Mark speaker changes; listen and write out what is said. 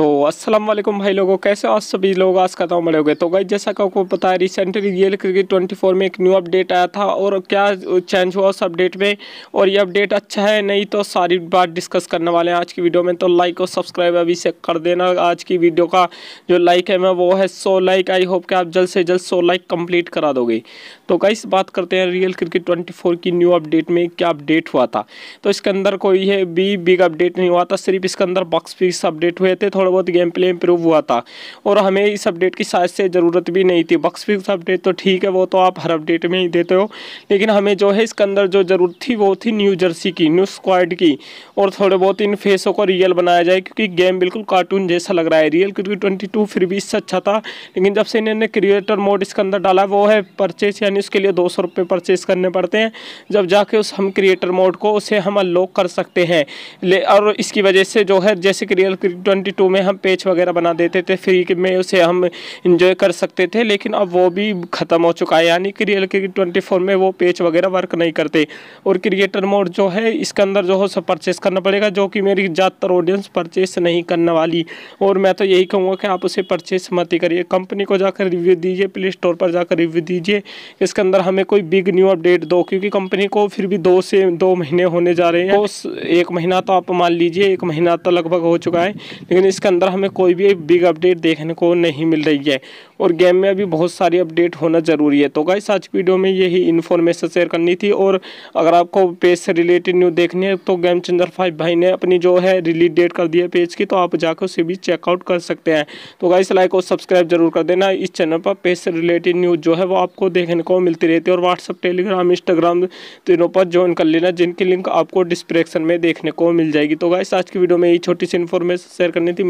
Speaker 1: तो अस्सलाम वालेकुम भाई लोगों कैसे हो आज सभी लोग आज करता हूँ बड़े हो गए तो गई जैसा कि आपको पता है रिसेंटली रियल क्रिकेट 24 में एक न्यू अपडेट आया था और क्या चेंज हुआ उस अपडेट में और ये अपडेट अच्छा है नहीं तो सारी बात डिस्कस करने वाले हैं आज की वीडियो में तो लाइक और सब्सक्राइब अभी से कर देना आज की वीडियो का जो लाइक है मैं वो है सो लाइक आई होप कि आप जल्द से जल्द सो लाइक कम्प्लीट करा दोगे तो गई बात करते हैं रियल क्रिकेट ट्वेंटी की न्यू अपडेट में क्या अपडेट हुआ था तो इसके अंदर कोई है बी बिग अपडेट नहीं हुआ था सिर्फ इसके अंदर बक्स फीस अपडेट हुए थे थोड़ा थोड़ा बहुत गेम प्ले इम्प्रूव हुआ था और हमें इस अपडेट की शायद से ज़रूरत भी नहीं थी बक्स फिक्स अपडेट तो ठीक है वो तो आप हर अपडेट में ही देते हो लेकिन हमें जो है इसके अंदर जो ज़रूरत थी वो थी न्यू जर्सी की न्यू स्क्वाड की और थोड़े बहुत इन फेसों को रियल बनाया जाए क्योंकि गेम बिल्कुल कार्टून जैसा लग रहा है रियल क्योंकि ट्वेंटी टू फिर भी इससे अच्छा था लेकिन जब से इन्होंने क्रिएटर मोड इसके अंदर डाला वो है परचेस यानी उसके लिए दो सौ परचेस करने पड़ते हैं जब जाके उस हम क्रिएटर मोड को उसे हम अनलॉक कर सकते हैं ले और इसकी वजह से जो है जैसे कि रियल ट्वेंटी टू में हम पेच वगैरह बना देते थे फ्री में उसे हम इंजॉय कर सकते थे लेकिन अब वो भी ख़त्म हो चुका है यानी कि रियल क्रिकेट ट्वेंटी फोर में वो पेच वगैरह वर्क नहीं करते और क्रिएटर मोड जो है इसके अंदर जो हो सब परचेस करना पड़ेगा जो कि मेरी ज़्यादातर ऑडियंस परचेस नहीं करने वाली और मैं तो यही कहूँगा कि आप उसे परचेस मत ही करिए कंपनी को जाकर रिव्यू दीजिए प्ले स्टोर पर जाकर रिव्यू दीजिए इसके अंदर हमें कोई बिग न्यू अपडेट दो क्योंकि कंपनी को फिर भी दो से दो महीने होने जा रहे हैं तो एक महीना तो आप मान लीजिए एक महीना तो लगभग हो चुका है लेकिन इस जिसके अंदर हमें कोई भी बिग अपडेट देखने को नहीं मिल रही है और गेम में अभी बहुत सारी अपडेट होना ज़रूरी है तो गाइस आज की वीडियो में यही इन्फॉर्मेशन शेयर करनी थी और अगर आपको पेज से रिलेटेड न्यूज़ देखनी है तो गेम चंद्र फाइव भाई ने अपनी जो है रिलीज डेट कर दी है पेज की तो आप जाकर उसे भी चेकआउट कर सकते हैं तो गाइस लाइक और सब्सक्राइब जरूर कर देना इस चैनल पर पेज से रिलेटेड न्यूज़ जो है वो आपको देखने को मिलती रहती है और व्हाट्सअप टेलीग्राम इंस्टाग्राम तीनों पर ज्वाइन कर लेना जिनकी लिंक आपको डिस्क्रिप्शन में देखने को मिल जाएगी तो गाइस आज की वीडियो में यही छोटी सी इन्फॉर्मेशन शेयर करनी थी